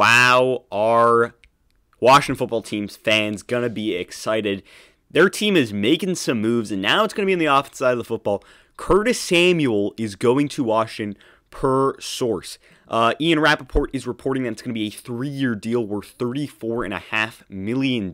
wow, are Washington football team's fans going to be excited? Their team is making some moves, and now it's going to be on the offensive side of the football. Curtis Samuel is going to Washington per source. Uh, Ian Rappaport is reporting that it's going to be a three year deal worth $34.5 million.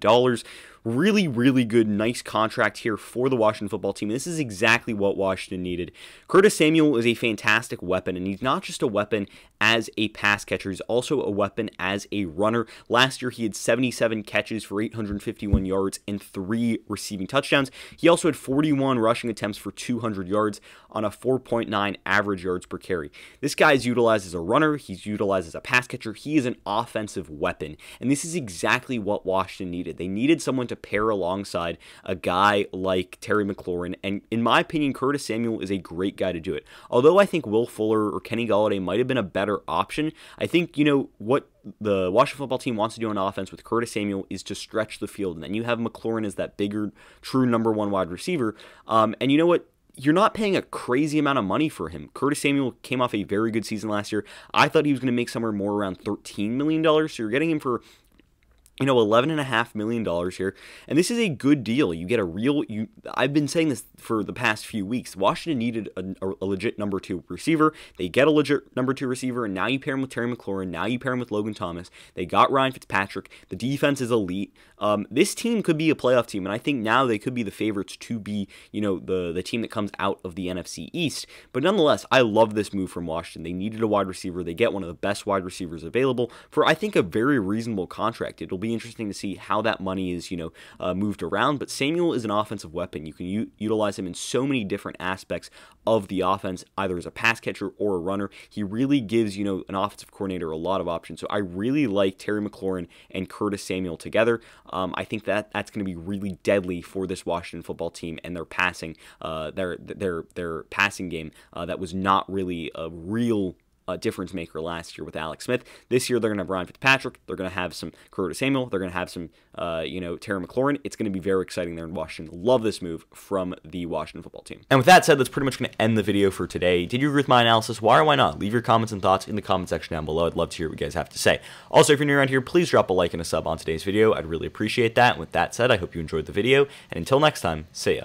Really, really good, nice contract here for the Washington football team. This is exactly what Washington needed. Curtis Samuel is a fantastic weapon, and he's not just a weapon as a pass catcher, he's also a weapon as a runner. Last year, he had 77 catches for 851 yards and three receiving touchdowns. He also had 41 rushing attempts for 200 yards on a 4.9 average yards per carry. This guy is utilized as a runner runner, he's utilized as a pass catcher. He is an offensive weapon. And this is exactly what Washington needed. They needed someone to pair alongside a guy like Terry McLaurin. And in my opinion, Curtis Samuel is a great guy to do it. Although I think Will Fuller or Kenny Galladay might have been a better option, I think, you know, what the Washington football team wants to do on offense with Curtis Samuel is to stretch the field. And then you have McLaurin as that bigger, true number one wide receiver. Um, and you know what? you're not paying a crazy amount of money for him. Curtis Samuel came off a very good season last year. I thought he was going to make somewhere more around $13 million. So you're getting him for you know, eleven and a half million dollars here, and this is a good deal. You get a real. You, I've been saying this for the past few weeks. Washington needed a, a, legit number two receiver. They get a legit number two receiver, and now you pair him with Terry McLaurin. Now you pair him with Logan Thomas. They got Ryan Fitzpatrick. The defense is elite. Um, this team could be a playoff team, and I think now they could be the favorites to be, you know, the the team that comes out of the NFC East. But nonetheless, I love this move from Washington. They needed a wide receiver. They get one of the best wide receivers available for I think a very reasonable contract. It'll be be interesting to see how that money is, you know, uh, moved around. But Samuel is an offensive weapon. You can utilize him in so many different aspects of the offense, either as a pass catcher or a runner. He really gives, you know, an offensive coordinator a lot of options. So I really like Terry McLaurin and Curtis Samuel together. Um, I think that that's going to be really deadly for this Washington football team and their passing, uh, their their their passing game uh, that was not really a real a difference maker last year with Alex Smith. This year they're going to have Ryan Fitzpatrick. They're going to have some Curtis Samuel. They're going to have some, uh, you know, Terry McLaurin. It's going to be very exciting there in Washington. Love this move from the Washington football team. And with that said, that's pretty much going to end the video for today. Did you agree with my analysis? Why or why not? Leave your comments and thoughts in the comment section down below. I'd love to hear what you guys have to say. Also, if you're new around here, please drop a like and a sub on today's video. I'd really appreciate that. And with that said, I hope you enjoyed the video. And until next time, see ya.